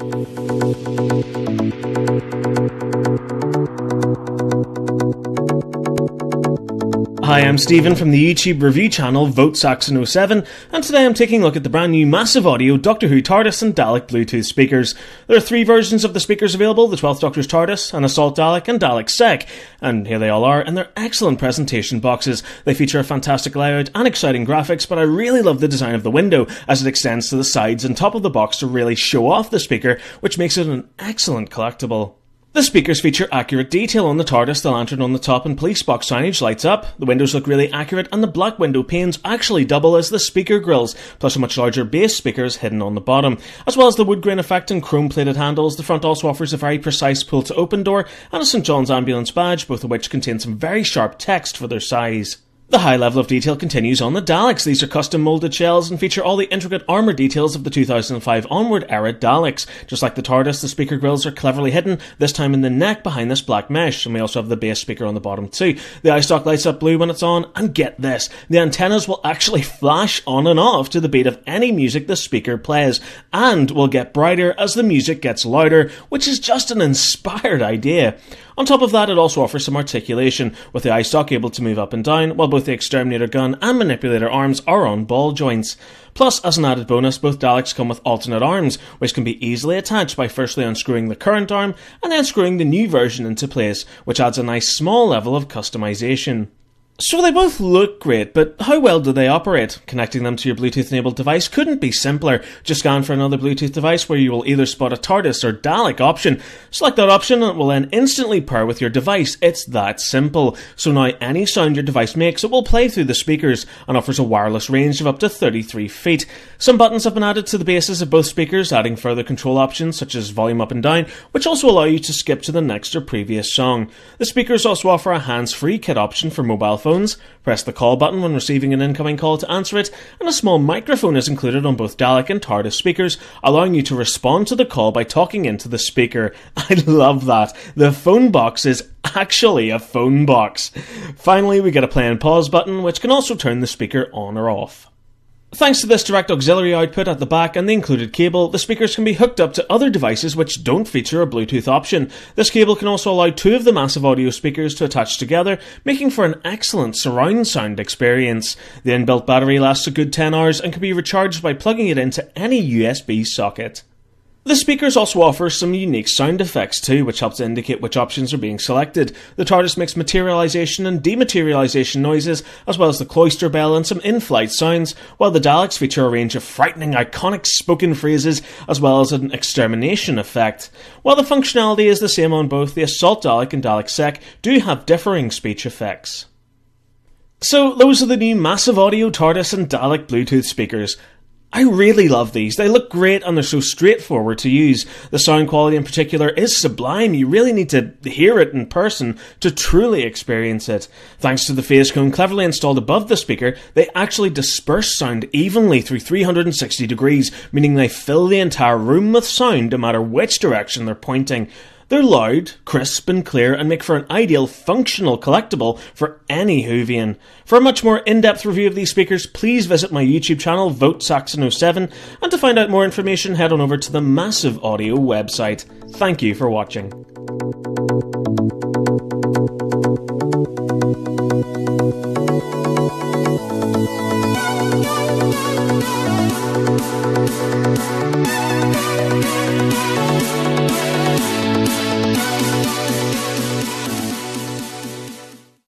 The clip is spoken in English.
Thank you. Hi, I'm Stephen from the YouTube review channel VoteSaxon07, and today I'm taking a look at the brand new Massive Audio Doctor Who TARDIS and Dalek Bluetooth speakers. There are three versions of the speakers available the 12th Doctor's TARDIS, an Assault Dalek, and Dalek Sec, and here they all are in their excellent presentation boxes. They feature a fantastic layout and exciting graphics, but I really love the design of the window as it extends to the sides and top of the box to really show off the speaker, which makes it an excellent collectible. The speakers feature accurate detail on the TARDIS, the lantern on the top, and police box signage lights up. The windows look really accurate, and the black window panes actually double as the speaker grills, plus a much larger bass speakers hidden on the bottom. As well as the wood grain effect and chrome plated handles, the front also offers a very precise pull to open door and a St John's Ambulance badge, both of which contain some very sharp text for their size. The high level of detail continues on the Daleks. These are custom molded shells and feature all the intricate armour details of the 2005 onward era Daleks. Just like the TARDIS, the speaker grills are cleverly hidden, this time in the neck behind this black mesh, and we also have the bass speaker on the bottom too. The eye stalk lights up blue when it's on, and get this, the antennas will actually flash on and off to the beat of any music the speaker plays, and will get brighter as the music gets louder, which is just an inspired idea. On top of that, it also offers some articulation, with the eye stalk able to move up and down, while both both the Exterminator gun and Manipulator arms are on ball joints. Plus, as an added bonus, both Daleks come with alternate arms, which can be easily attached by firstly unscrewing the current arm and then screwing the new version into place, which adds a nice small level of customization. Sure, they both look great, but how well do they operate? Connecting them to your Bluetooth enabled device couldn't be simpler. Just scan for another Bluetooth device where you will either spot a TARDIS or Dalek option. Select that option and it will then instantly pair with your device. It's that simple. So now any sound your device makes, it will play through the speakers and offers a wireless range of up to 33 feet. Some buttons have been added to the bases of both speakers, adding further control options such as volume up and down, which also allow you to skip to the next or previous song. The speakers also offer a hands free kit option for mobile phones phones, press the call button when receiving an incoming call to answer it, and a small microphone is included on both Dalek and TARDIS speakers, allowing you to respond to the call by talking into the speaker. I love that. The phone box is actually a phone box. Finally, we get a play and pause button, which can also turn the speaker on or off. Thanks to this direct auxiliary output at the back and the included cable, the speakers can be hooked up to other devices which don't feature a Bluetooth option. This cable can also allow two of the massive audio speakers to attach together, making for an excellent surround sound experience. The inbuilt battery lasts a good 10 hours and can be recharged by plugging it into any USB socket. The speakers also offer some unique sound effects too, which helps indicate which options are being selected. The TARDIS makes materialization and dematerialization noises, as well as the cloister bell and some in-flight sounds, while the Daleks feature a range of frightening, iconic spoken phrases, as well as an extermination effect. While the functionality is the same on both, the Assault Dalek and Dalek Sec do have differing speech effects. So, those are the new massive audio TARDIS and Dalek Bluetooth speakers. I really love these. They look great and they're so straightforward to use. The sound quality in particular is sublime. You really need to hear it in person to truly experience it. Thanks to the phase cone cleverly installed above the speaker, they actually disperse sound evenly through 360 degrees, meaning they fill the entire room with sound no matter which direction they're pointing. They're loud, crisp, and clear, and make for an ideal functional collectible for any Hoovian. For a much more in depth review of these speakers, please visit my YouTube channel, Vote Saxon07, and to find out more information, head on over to the Massive Audio website. Thank you for watching.